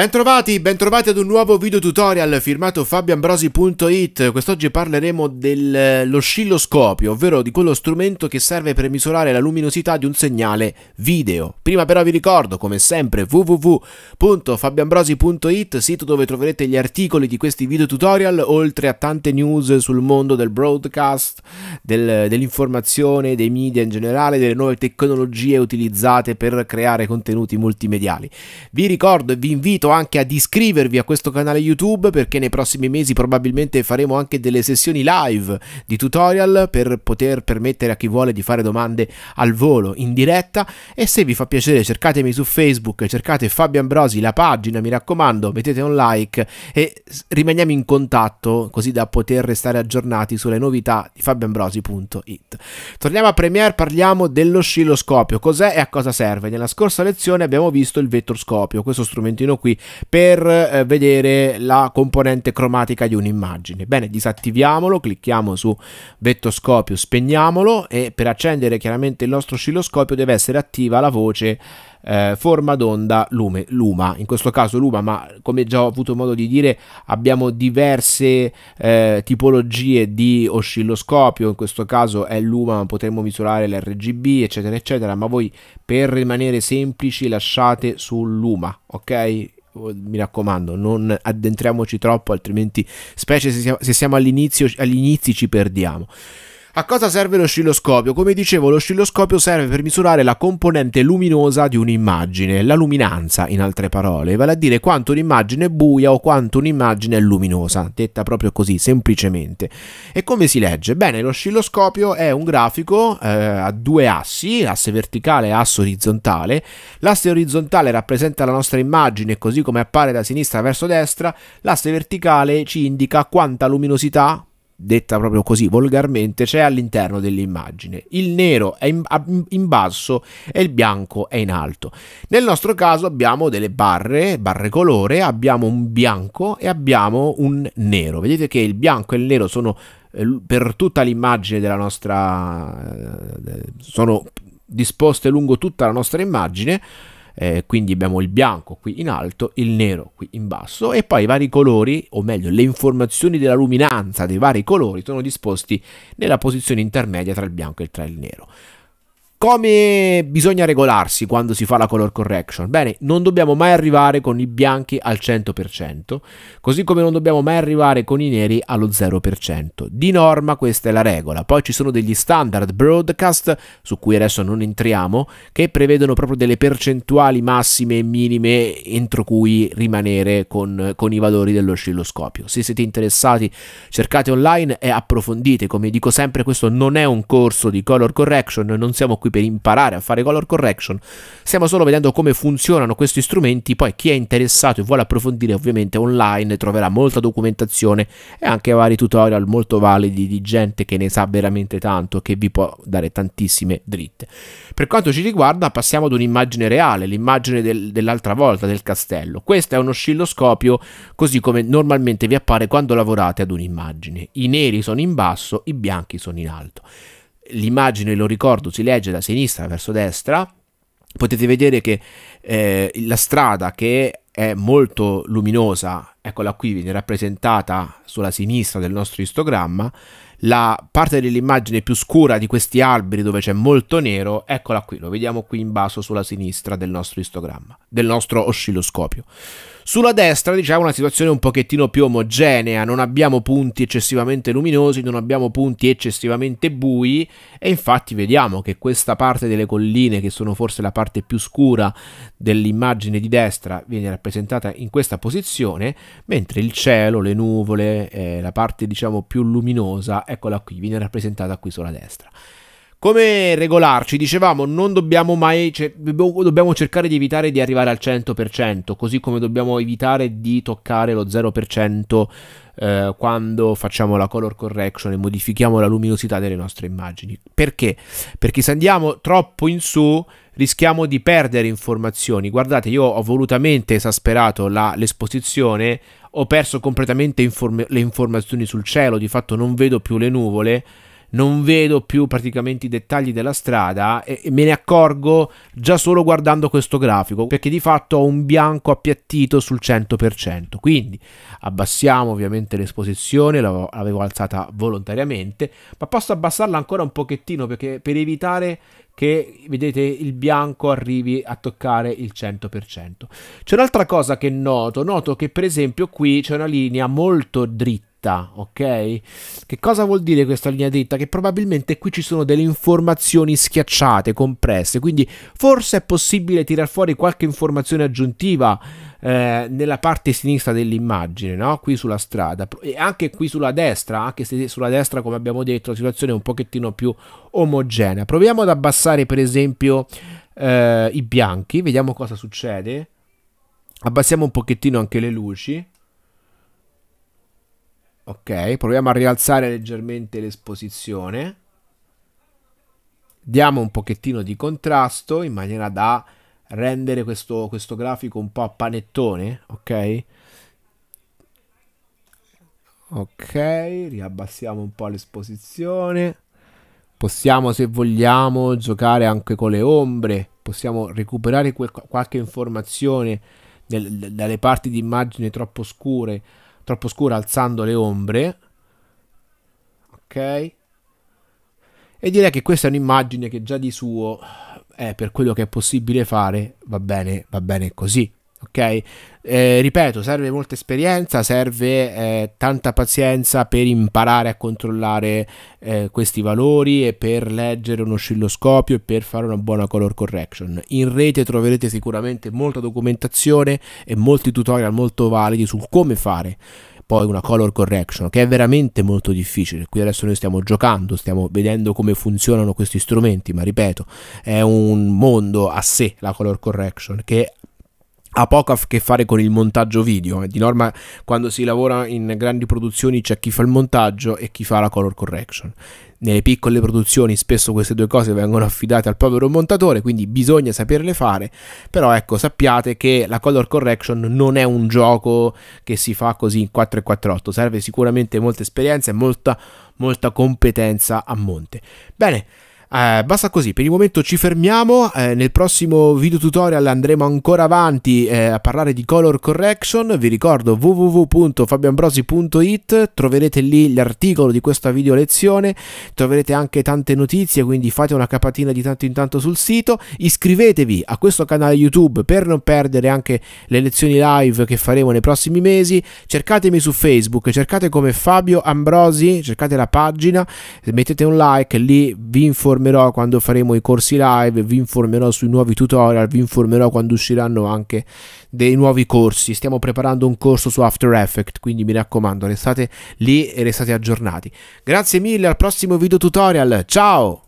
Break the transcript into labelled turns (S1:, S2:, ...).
S1: Bentrovati, bentrovati ad un nuovo video tutorial firmato fabioambrosi.it Quest'oggi parleremo dell'oscilloscopio, ovvero di quello strumento che serve per misurare la luminosità di un segnale video Prima però vi ricordo, come sempre, www.fabioambrosi.it, sito dove troverete gli articoli di questi video tutorial Oltre a tante news sul mondo del broadcast, del, dell'informazione, dei media in generale Delle nuove tecnologie utilizzate per creare contenuti multimediali Vi ricordo e vi invito anche ad iscrivervi a questo canale YouTube perché nei prossimi mesi probabilmente faremo anche delle sessioni live di tutorial per poter permettere a chi vuole di fare domande al volo in diretta e se vi fa piacere cercatemi su Facebook, cercate Fabio Ambrosi, la pagina mi raccomando, mettete un like e rimaniamo in contatto così da poter restare aggiornati sulle novità di fabioambrosi.it. Torniamo a Premiere, parliamo dell'oscilloscopio, cos'è e a cosa serve. Nella scorsa lezione abbiamo visto il vettorscopio, questo strumentino qui qui per eh, vedere la componente cromatica di un'immagine. Bene, disattiviamolo, clicchiamo su vettoscopio, spegniamolo e per accendere chiaramente il nostro oscilloscopio deve essere attiva la voce eh, forma d'onda lume, luma, in questo caso luma, ma come già ho avuto modo di dire abbiamo diverse eh, tipologie di oscilloscopio, in questo caso è luma, potremmo misurare l'RGB eccetera eccetera, ma voi per rimanere semplici lasciate su luma, ok? Oh, mi raccomando, non addentriamoci troppo, altrimenti, specie se siamo, all'inizio, all'inizio ci perdiamo. A cosa serve l'oscilloscopio? Come dicevo, l'oscilloscopio serve per misurare la componente luminosa di un'immagine, la luminanza in altre parole, vale a dire quanto un'immagine è buia o quanto un'immagine è luminosa, detta proprio così, semplicemente. E come si legge? Bene, l'oscilloscopio è un grafico eh, a due assi, asse verticale e asse orizzontale. L'asse orizzontale rappresenta la nostra immagine così come appare da sinistra verso destra, l'asse verticale ci indica quanta luminosità detta proprio così volgarmente, c'è all'interno dell'immagine. Il nero è in, in, basso e il bianco è in alto. Nel nostro caso abbiamo delle barre, barre colore, abbiamo un bianco e abbiamo un nero. Vedete che il bianco e il nero sono eh, per tutta l'immagine della nostra... Eh, sono disposte lungo tutta la nostra immagine eh, quindi abbiamo il bianco qui in alto, il nero qui in basso e poi i vari colori, o meglio le informazioni della luminanza dei vari colori sono disposti nella posizione intermedia tra il bianco e tra il nero. Come bisogna regolarsi quando si fa la color correction? Bene, non dobbiamo mai arrivare con i bianchi al 100%, così come non dobbiamo mai arrivare con i neri allo 0%. Di norma questa è la regola. Poi ci sono degli standard broadcast, su cui adesso non entriamo, che prevedono proprio delle percentuali massime e minime entro cui rimanere con, con i valori dell'oscilloscopio. Se siete interessati cercate online e approfondite. Come dico sempre questo non è un corso di color correction, non siamo qui qui per imparare a fare color correction. Stiamo solo vedendo come funzionano questi strumenti, poi chi è interessato e vuole approfondire ovviamente online troverà molta documentazione e anche vari tutorial molto validi di gente che ne sa veramente tanto, che vi può dare tantissime dritte. Per quanto ci riguarda passiamo ad un'immagine reale, l'immagine del, dell'altra volta del castello. Questo è un oscilloscopio così come normalmente vi appare quando lavorate ad un'immagine. I neri sono in basso, i bianchi sono in alto l'immagine, lo ricordo, si legge da sinistra verso destra, potete vedere che eh, la strada che è molto luminosa, eccola qui, viene rappresentata sulla sinistra del nostro istogramma, la parte dell'immagine più scura di questi alberi dove c'è molto nero, eccola qui, lo vediamo qui in basso sulla sinistra del nostro istogramma, del nostro oscilloscopio. Sulla destra diciamo una situazione un pochettino più omogenea, non abbiamo punti eccessivamente luminosi, non abbiamo punti eccessivamente bui e infatti vediamo che questa parte delle colline che sono forse la parte più scura dell'immagine di destra viene rappresentata in questa posizione, mentre il cielo, le nuvole, eh, la parte diciamo più luminosa, eccola qui, viene rappresentata qui sulla destra. Come regolarci? Dicevamo, non dobbiamo mai, cioè, dobbiamo cercare di evitare di arrivare al 100%, così come dobbiamo evitare di toccare lo 0% eh, quando facciamo la color correction e modifichiamo la luminosità delle nostre immagini. Perché? Perché se andiamo troppo in su rischiamo di perdere informazioni. Guardate, io ho volutamente esasperato l'esposizione, ho perso completamente inform le informazioni sul cielo, di fatto non vedo più le nuvole non vedo più praticamente i dettagli della strada e, me ne accorgo già solo guardando questo grafico, perché di fatto ho un bianco appiattito sul 100%. Quindi abbassiamo ovviamente l'esposizione, l'avevo alzata volontariamente, ma posso abbassarla ancora un pochettino perché, per evitare che vedete il bianco arrivi a toccare il 100%. C'è un'altra cosa che noto, noto che per esempio qui c'è una linea molto dritta dritta, ok? Che cosa vuol dire questa linea dritta? Che probabilmente qui ci sono delle informazioni schiacciate, compresse, quindi forse è possibile tirar fuori qualche informazione aggiuntiva eh, nella parte sinistra dell'immagine, no? Qui sulla strada e anche qui sulla destra, anche se sulla destra come abbiamo detto la situazione è un pochettino più omogenea. Proviamo ad abbassare per esempio eh, i bianchi, vediamo cosa succede. Abbassiamo un pochettino anche le luci. Ok, proviamo a rialzare leggermente l'esposizione. Diamo un pochettino di contrasto in maniera da rendere questo, questo grafico un po' a panettone, ok? Ok, riabbassiamo un po' l'esposizione. Possiamo, se vogliamo, giocare anche con le ombre. Possiamo recuperare qualche informazione del, dalle parti di immagine troppo scure troppo scura alzando le ombre. Ok. E direi che questa è un'immagine che già di suo, è per quello che è possibile fare, va bene, va bene così ok? Eh, ripeto, serve molta esperienza, serve eh, tanta pazienza per imparare a controllare eh, questi valori e per leggere un oscilloscopio e per fare una buona color correction. In rete troverete sicuramente molta documentazione e molti tutorial molto validi su come fare poi una color correction che è veramente molto difficile. Qui adesso noi stiamo giocando, stiamo vedendo come funzionano questi strumenti, ma ripeto, è un mondo a sé la color correction che ha poco a che fare con il montaggio video. Di norma quando si lavora in grandi produzioni c'è chi fa il montaggio e chi fa la color correction. Nelle piccole produzioni spesso queste due cose vengono affidate al povero montatore, quindi bisogna saperle fare, però ecco sappiate che la color correction non è un gioco che si fa così in 4 e 4 serve sicuramente molta esperienza e molta, molta competenza a monte. Bene. Eh, basta così, per il momento ci fermiamo, eh, nel prossimo video tutorial andremo ancora avanti eh, a parlare di color correction, vi ricordo www.fabioambrosi.it, troverete lì l'articolo di questa video lezione, troverete anche tante notizie, quindi fate una capatina di tanto in tanto sul sito, iscrivetevi a questo canale YouTube per non perdere anche le lezioni live che faremo nei prossimi mesi, cercatemi su Facebook, cercate come Fabio Ambrosi, cercate la pagina, mettete un like, lì vi informerò informerò quando faremo i corsi live, vi informerò sui nuovi tutorial, vi informerò quando usciranno anche dei nuovi corsi. Stiamo preparando un corso su After Effects, quindi mi raccomando, restate lì e restate aggiornati. Grazie mille, al prossimo video tutorial. Ciao!